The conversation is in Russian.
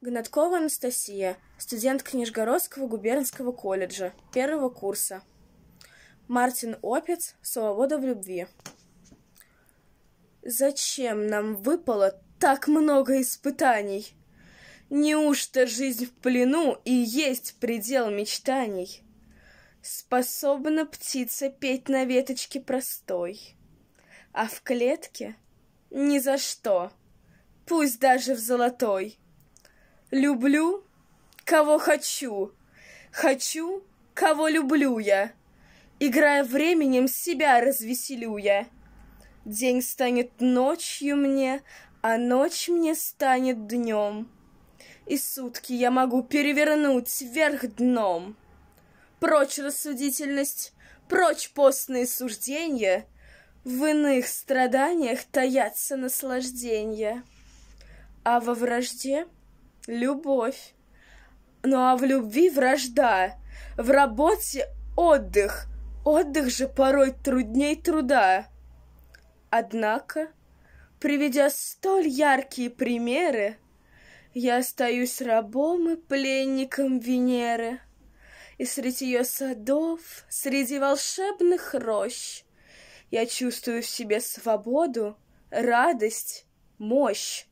Гнаткова Анастасия, студентка Нижегородского губернского колледжа, первого курса. Мартин Опец, «Свобода в любви». Зачем нам выпало так много испытаний? Неужто жизнь в плену и есть предел мечтаний? Способна птица петь на веточке простой, а в клетке — ни за что, пусть даже в золотой — Люблю, кого хочу. Хочу, кого люблю я. Играя временем, себя развеселю я. День станет ночью мне, а ночь мне станет днем. И сутки я могу перевернуть вверх дном. Прочь рассудительность, прочь постные суждения, В иных страданиях таятся наслаждения. А во вражде — любовь. Ну а в любви вражда, в работе отдых. Отдых же порой трудней труда. Однако, приведя столь яркие примеры, я остаюсь рабом и пленником Венеры. И среди ее садов, среди волшебных рощ, Я чувствую в себе свободу, радость, мощь.